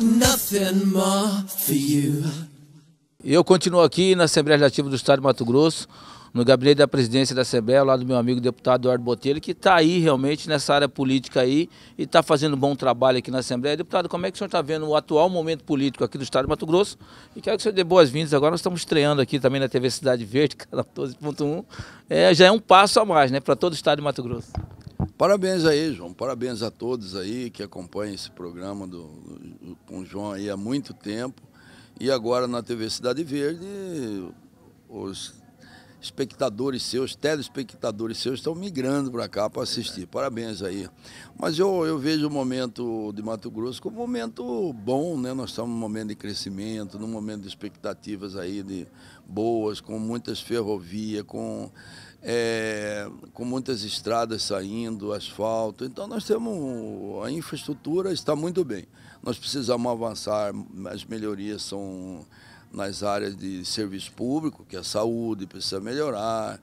Nothing more for you. Eu continuo aqui na Assembleia Legislativa do Estado de Mato Grosso no gabinete da presidência da Assembleia, lá do meu amigo deputado Eduardo Botelho, que está aí realmente nessa área política aí e está fazendo um bom trabalho aqui na Assembleia. Deputado, como é que o senhor está vendo o atual momento político aqui do Estado de Mato Grosso? E quero que o senhor dê boas-vindas. Agora nós estamos estreando aqui também na TV Cidade Verde, canal 12.1. É, já é um passo a mais, né, para todo o Estado de Mato Grosso. Parabéns aí, João. Parabéns a todos aí que acompanham esse programa do, do, com o João aí há muito tempo. E agora na TV Cidade Verde, os espectadores seus, telespectadores seus estão migrando para cá para assistir. Parabéns aí. Mas eu, eu vejo o momento de Mato Grosso como um momento bom, né? Nós estamos num momento de crescimento, num momento de expectativas aí de boas, com muitas ferrovias, com, é, com muitas estradas saindo, asfalto. Então nós temos a infraestrutura está muito bem. Nós precisamos avançar, as melhorias são nas áreas de serviço público, que é a saúde, precisa melhorar,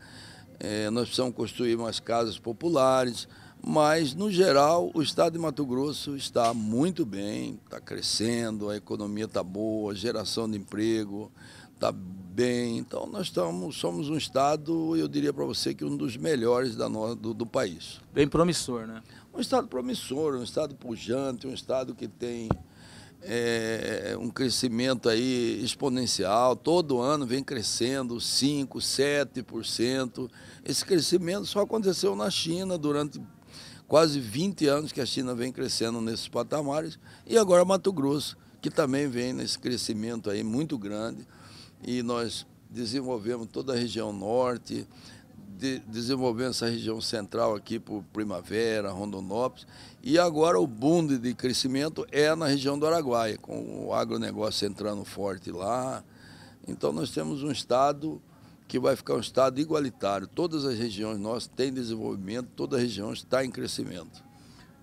é, nós precisamos construir mais casas populares, mas, no geral, o estado de Mato Grosso está muito bem, está crescendo, a economia está boa, a geração de emprego está bem. Então, nós estamos, somos um estado, eu diria para você, que um dos melhores da no, do, do país. Bem promissor, né? Um estado promissor, um estado pujante, um estado que tem é, um crescimento aí exponencial, todo ano vem crescendo 5%, 7%. Esse crescimento só aconteceu na China durante quase 20 anos que a China vem crescendo nesses patamares, e agora Mato Grosso, que também vem nesse crescimento aí muito grande, e nós desenvolvemos toda a região norte, de, desenvolvendo essa região central aqui por Primavera, Rondonópolis. E agora o boom de crescimento é na região do Araguaia, com o agronegócio entrando forte lá. Então nós temos um estado que vai ficar um estado igualitário. Todas as regiões nossas têm desenvolvimento, toda região está em crescimento.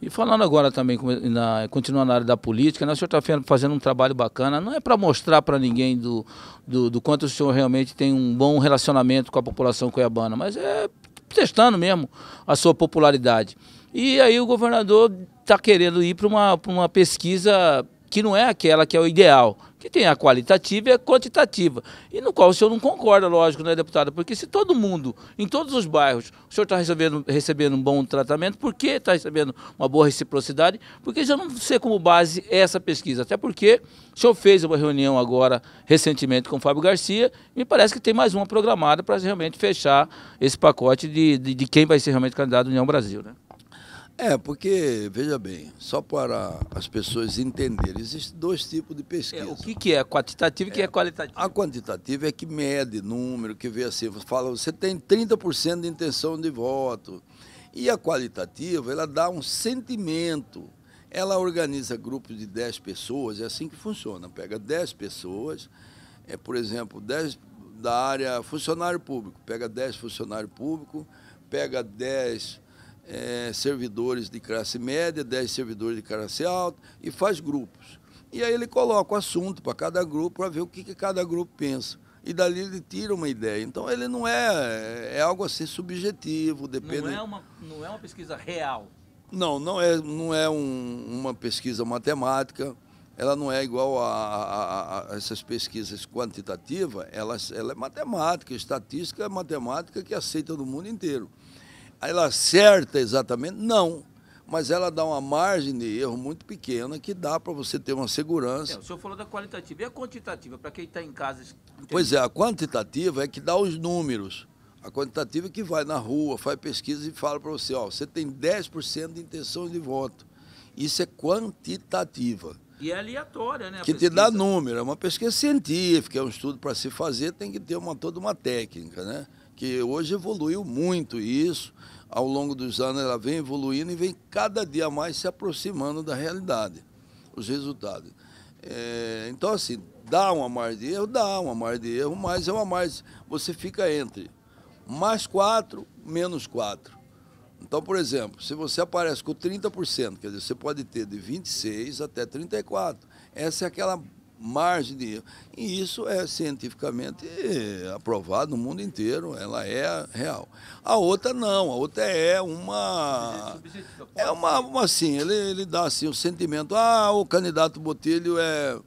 E falando agora também, na, continuando na área da política, né, o senhor está fazendo um trabalho bacana, não é para mostrar para ninguém do, do, do, quanto o senhor realmente tem um bom relacionamento com a população cuiabana, mas é testando mesmo a sua popularidade. E aí o governador está querendo ir para uma, uma pesquisa que não é aquela que é o ideal, que tem a qualitativa e a quantitativa, e no qual o senhor não concorda, lógico, né, deputado? Porque se todo mundo, em todos os bairros, o senhor está recebendo, recebendo um bom tratamento, por que está recebendo uma boa reciprocidade? Porque já não ser como base é essa pesquisa, até porque o senhor fez uma reunião agora, recentemente, com o Fábio Garcia, e me parece que tem mais uma programada para realmente fechar esse pacote de, de, de quem vai ser realmente candidato à União Brasil, né? É, porque, veja bem, só para as pessoas entenderem, existem dois tipos de pesquisa. É, o que, que é? quantitativo e o que é, é qualitativo? A quantitativa é que mede número, que vê assim, fala, você tem 30% de intenção de voto. E a qualitativa, ela dá um sentimento. Ela organiza grupos de 10 pessoas, é assim que funciona. Pega 10 pessoas, é, por exemplo, 10 da área funcionário público, pega 10 funcionário público, pega 10 é, servidores de classe média, 10 servidores de classe alta e faz grupos. E aí ele coloca o assunto para cada grupo para ver o que, que cada grupo pensa e dali ele tira uma ideia. Então ele não é é algo assim subjetivo, depende. Não é uma não é uma pesquisa real. Não, não é não é um, uma pesquisa matemática. Ela não é igual a, a, a essas pesquisas quantitativas. Ela, ela é matemática, estatística é matemática que aceita no mundo inteiro ela acerta exatamente? Não. Mas ela dá uma margem de erro muito pequena que dá para você ter uma segurança. É, o senhor falou da qualitativa. E a quantitativa? Para quem está em casa. Pois é, a quantitativa é que dá os números. A quantitativa é que vai na rua, faz pesquisa e fala para você: ó, você tem 10% de intenção de voto. Isso é quantitativa. E é aleatória, né? Que pesquisa. te dá número. É uma pesquisa científica, é um estudo para se fazer, tem que ter uma, toda uma técnica, né? que hoje evoluiu muito isso, ao longo dos anos ela vem evoluindo e vem cada dia mais se aproximando da realidade, os resultados. É, então, assim, dá uma margem de erro, dá uma margem de erro, mas é uma margem, você fica entre mais 4, menos 4. Então, por exemplo, se você aparece com 30%, quer dizer, você pode ter de 26 até 34. Essa é aquela margem de erro. E isso é cientificamente aprovado no mundo inteiro, ela é real. A outra não, a outra é uma. É uma, uma assim, ele, ele dá assim, o sentimento, ah, o candidato Botelho é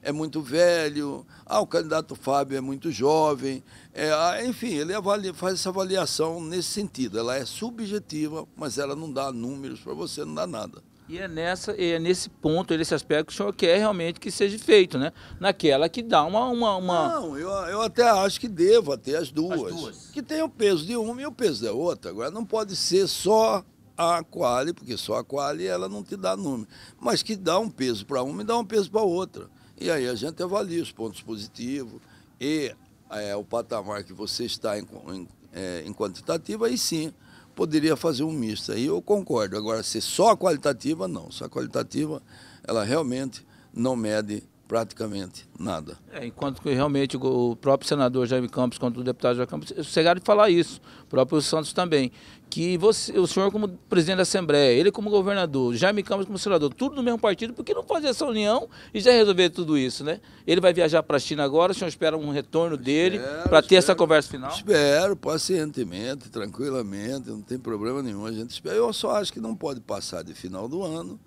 é muito velho, ah, o candidato Fábio é muito jovem. É, enfim, ele avalia, faz essa avaliação nesse sentido. Ela é subjetiva, mas ela não dá números para você, não dá nada. E é, nessa, é nesse ponto, nesse aspecto que o senhor quer realmente que seja feito, né? Naquela que dá uma. uma, uma... Não, eu, eu até acho que devo até as duas. As duas. Que tem o peso de uma e o peso da outra. Agora, não pode ser só a quali, porque só a quali ela não te dá número. Mas que dá um peso para uma e dá um peso para outra. E aí a gente avalia os pontos positivos e é, o patamar que você está em, em, é, em quantitativo, aí sim poderia fazer um misto. Aí eu concordo. Agora, se só a qualitativa, não. Só a qualitativa, ela realmente não mede praticamente nada. É, enquanto que realmente o próprio senador Jaime Campos, quanto o deputado Jaime Campos, chegaram a falar isso, o próprio Santos também, que você, o senhor como presidente da Assembleia, ele como governador, Jaime Campos como senador, tudo do mesmo partido, por que não fazer essa união e já resolver tudo isso, né? Ele vai viajar para a China agora, o senhor espera um retorno dele para ter espero, essa conversa final? Espero, pacientemente, tranquilamente, não tem problema nenhum, a gente espera. Eu só acho que não pode passar de final do ano,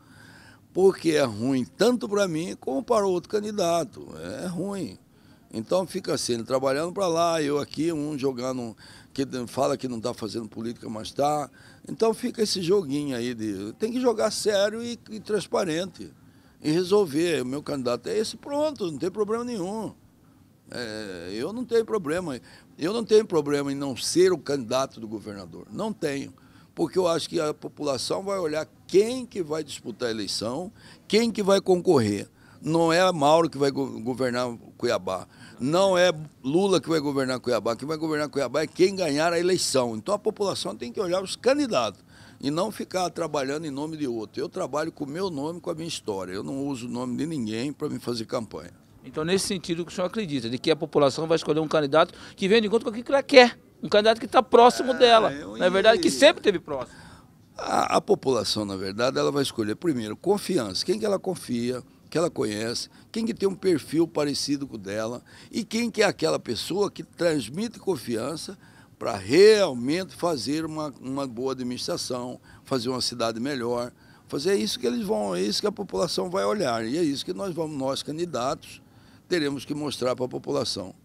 porque é ruim tanto para mim como para outro candidato. É ruim. Então fica assim, ele trabalhando para lá, eu aqui, um jogando, que fala que não está fazendo política, mas está. Então fica esse joguinho aí de. Tem que jogar sério e, e transparente. E resolver. O meu candidato é esse, pronto, não tem problema nenhum. É, eu não tenho problema. Eu não tenho problema em não ser o candidato do governador. Não tenho. Porque eu acho que a população vai olhar quem que vai disputar a eleição, quem que vai concorrer. Não é Mauro que vai governar Cuiabá, não é Lula que vai governar Cuiabá, quem vai governar Cuiabá é quem ganhar a eleição. Então a população tem que olhar os candidatos e não ficar trabalhando em nome de outro. Eu trabalho com o meu nome, com a minha história. Eu não uso o nome de ninguém para me fazer campanha. Então, nesse sentido, que o senhor acredita, de que a população vai escolher um candidato que vem de encontro com aquilo que ela quer, um candidato que está próximo é, dela. Eu... Na é verdade, que sempre teve próximo. A, a, população, na verdade, ela vai escolher primeiro confiança, quem que ela confia, que ela conhece, quem que tem um perfil parecido com o dela e quem que é aquela pessoa que transmite confiança para realmente fazer uma, uma boa administração, fazer uma cidade melhor, fazer é isso que eles vão, é isso que a população vai olhar e é isso que nós vamos, nós candidatos, teremos que mostrar para a população.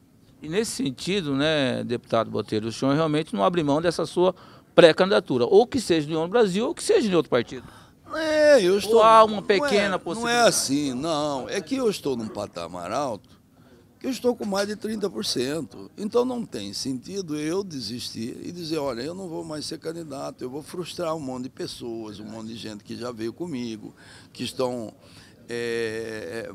E nesse sentido, né, deputado Botelho, o senhor realmente não abre mão dessa sua pré-candidatura, ou que seja de União Brasil ou que seja de outro partido. É, eu estou. Ou há uma pequena não é, possibilidade. Não é assim, não. É que eu estou num patamar alto que eu estou com mais de 30%. Então não tem sentido eu desistir e dizer, olha, eu não vou mais ser candidato, eu vou frustrar um monte de pessoas, um monte de gente que já veio comigo, que estão é,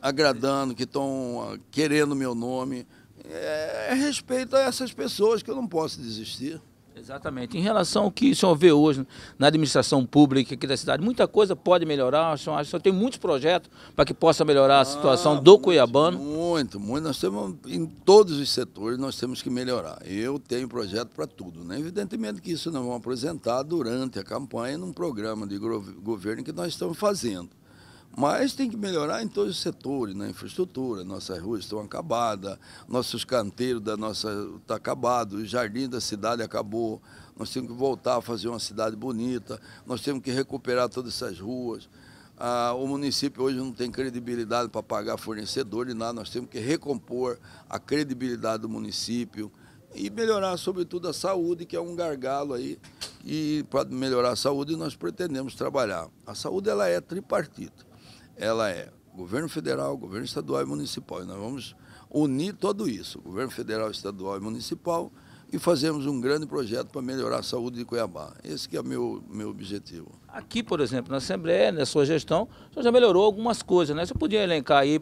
agradando, que estão ah, querendo meu nome. É, respeito a essas pessoas que eu não posso desistir. Exatamente. Em relação ao que o senhor vê hoje na administração pública aqui da cidade, muita coisa pode melhorar. O senhor, o senhor tem muitos projetos para que possa melhorar a ah, situação ah, do muito, Cuiabano? Muito, muito. Nós temos, em todos os setores, nós temos que melhorar. Eu tenho projeto para tudo. Né? Evidentemente que isso nós vamos apresentar durante a campanha num programa de governo que nós estamos fazendo. Mas tem que melhorar em todos os setores, na né? infraestrutura, nossas ruas estão acabadas, nossos canteiros da nossa tá acabado, o jardim da cidade acabou. Nós temos que voltar a fazer uma cidade bonita, nós temos que recuperar todas essas ruas. Ah, o município hoje não tem credibilidade para pagar fornecedor e nada, nós temos que recompor a credibilidade do município e melhorar, sobretudo, a saúde, que é um gargalo aí. E para melhorar a saúde, nós pretendemos trabalhar. A saúde ela é tripartita ela é governo federal, governo estadual e municipal. E nós vamos unir tudo isso, governo federal, estadual e municipal, e fazermos um grande projeto para melhorar a saúde de Cuiabá. Esse que é o meu, meu objetivo. Aqui, por exemplo, na Assembleia, na sua gestão, você já melhorou algumas coisas, né? Você podia elencar aí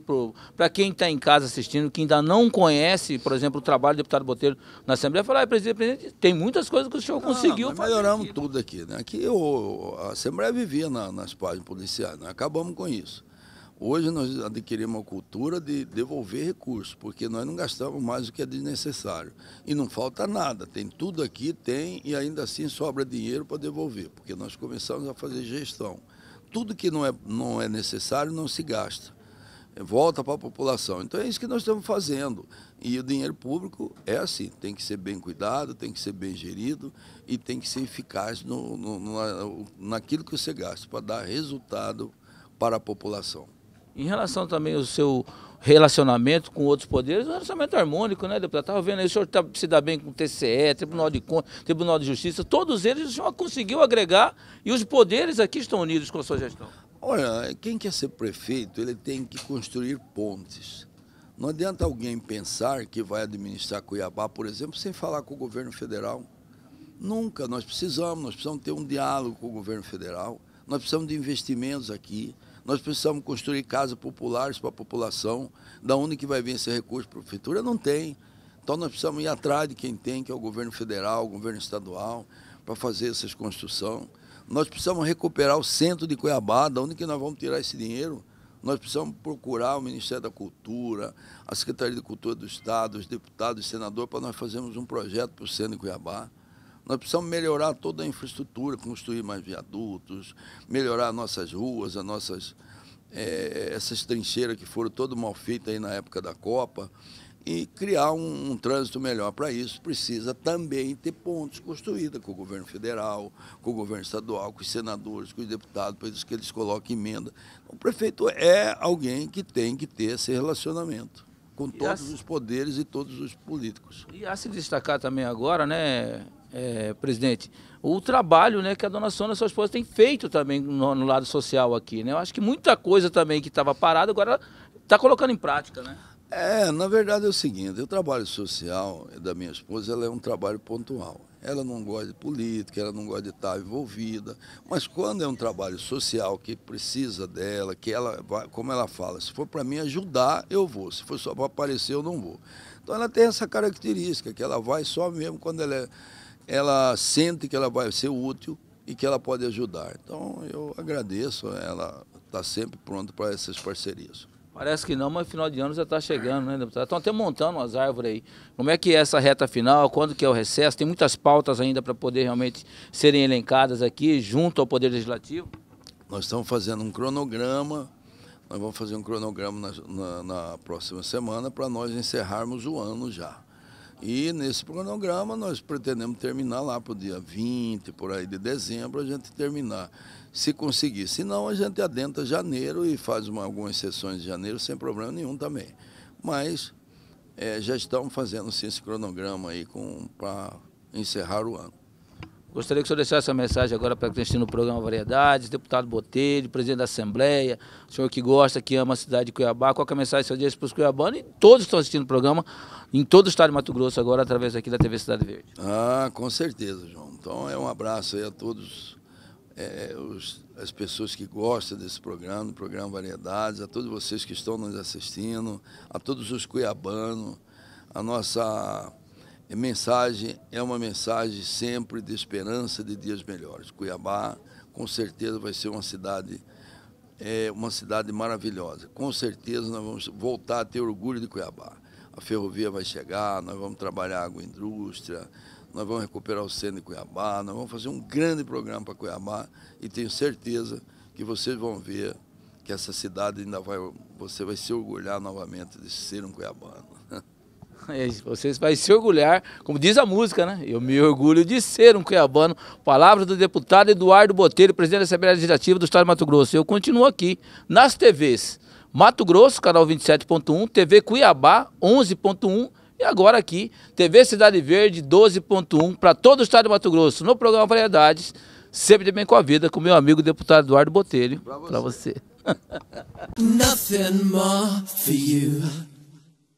para quem está em casa assistindo, que ainda não conhece, por exemplo, o trabalho do deputado Botelho na Assembleia, falar, ah, presidente, presidente, tem muitas coisas que o senhor não, conseguiu fazer. Melhoramos aqui. tudo aqui, né? Aqui eu, a Assembleia vivia na, nas páginas policiais, né? acabamos com isso. Hoje nós adquirimos uma cultura de devolver recursos, porque nós não gastamos mais o que é desnecessário. E não falta nada, tem tudo aqui, tem, e ainda assim sobra dinheiro para devolver, porque nós começamos a fazer gestão. Tudo que não é, não é necessário não se gasta, é, volta para a população. Então é isso que nós estamos fazendo. E o dinheiro público é assim, tem que ser bem cuidado, tem que ser bem gerido e tem que ser eficaz no, no, no naquilo que você gasta, para dar resultado para a população. Em relação também ao seu relacionamento com outros poderes, um relacionamento harmônico, né, deputado? Estava vendo aí, o senhor tá, se dá bem com o TCE, Tribunal de Contas, Tribunal de Justiça, todos eles o senhor conseguiu agregar e os poderes aqui estão unidos com a sua gestão. Olha, quem quer ser prefeito, ele tem que construir pontes. Não adianta alguém pensar que vai administrar Cuiabá, por exemplo, sem falar com o governo federal. Nunca, nós precisamos, nós precisamos ter um diálogo com o governo federal, nós precisamos de investimentos aqui, nós precisamos construir casas populares para a população. Da onde que vai vir esse recurso para a prefeitura? Não tem. Então nós precisamos ir atrás de quem tem, que é o governo federal, o governo estadual, para fazer essas construções. Nós precisamos recuperar o centro de Cuiabá, da onde que nós vamos tirar esse dinheiro? Nós precisamos procurar o Ministério da Cultura, a Secretaria de Cultura do Estado, os deputados e senadores, para nós fazermos um projeto para o centro de Cuiabá. Nós precisamos melhorar toda a infraestrutura, construir mais viadutos, melhorar nossas ruas, as nossas, é, essas trincheiras que foram todas mal feitas aí na época da Copa e criar um, um trânsito melhor. Para isso, precisa também ter pontes construídas com o governo federal, com o governo estadual, com os senadores, com os deputados, para que eles coloquem emenda. O prefeito é alguém que tem que ter esse relacionamento com todos a... os poderes e todos os políticos. E a se destacar também agora, né, é, presidente, o trabalho né, que a dona Sônia, sua esposa, tem feito também no, no lado social aqui. Né? Eu acho que muita coisa também que estava parada agora está colocando em prática, né? É, na verdade é o seguinte, o trabalho social da minha esposa ela é um trabalho pontual. Ela não gosta de política, ela não gosta de estar envolvida, mas quando é um trabalho social que precisa dela, que ela, vai, como ela fala, se for para mim ajudar, eu vou, se for só para aparecer, eu não vou. Então ela tem essa característica, que ela vai só mesmo quando ela é ela sente que ela vai ser útil e que ela pode ajudar. Então eu agradeço, ela está sempre pronta para essas parcerias. Parece que não, mas final de ano já está chegando, né, deputado? Estão até montando umas árvores aí. Como é que é essa reta final? Quando que é o recesso? Tem muitas pautas ainda para poder realmente serem elencadas aqui junto ao Poder Legislativo? Nós estamos fazendo um cronograma, nós vamos fazer um cronograma na, na, na próxima semana para nós encerrarmos o ano já. E nesse cronograma nós pretendemos terminar lá para o dia 20, por aí de dezembro, a gente terminar, se conseguir. Se não, a gente adenta janeiro e faz uma, algumas sessões de janeiro sem problema nenhum também. Mas é, já estamos fazendo sim, esse cronograma aí para encerrar o ano. Gostaria que o senhor deixasse essa mensagem agora para quem está no programa Variedades, deputado Botelho, presidente da Assembleia, o senhor que gosta, que ama a cidade de Cuiabá. Qual é a mensagem que o senhor deixa para os cuiabanos? E todos estão assistindo o programa, em todo o estado de Mato Grosso, agora através aqui da TV Cidade Verde. Ah, com certeza, João. Então é um abraço aí a todos, é, os, as pessoas que gostam desse programa, do programa Variedades, a todos vocês que estão nos assistindo, a todos os cuiabanos, a nossa é mensagem é uma mensagem sempre de esperança de dias melhores. Cuiabá, com certeza, vai ser uma cidade é uma cidade maravilhosa. Com certeza nós vamos voltar a ter orgulho de Cuiabá. A ferrovia vai chegar, nós vamos trabalhar a agroindústria, nós vamos recuperar o centro de Cuiabá, nós vamos fazer um grande programa para Cuiabá e tenho certeza que vocês vão ver que essa cidade ainda vai, você vai se orgulhar novamente de ser um cuiabano. É vocês vai se orgulhar, como diz a música, né? Eu me orgulho de ser um cuiabano. Palavras do deputado Eduardo Botelho, presidente da Assembleia Legislativa do Estado de Mato Grosso. Eu continuo aqui nas TVs. Mato Grosso, canal 27.1, TV Cuiabá 11.1 e agora aqui, TV Cidade Verde 12.1 para todo o estado de Mato Grosso, no programa Variedades, sempre de bem com a vida, com meu amigo deputado Eduardo Botelho. Para você. você.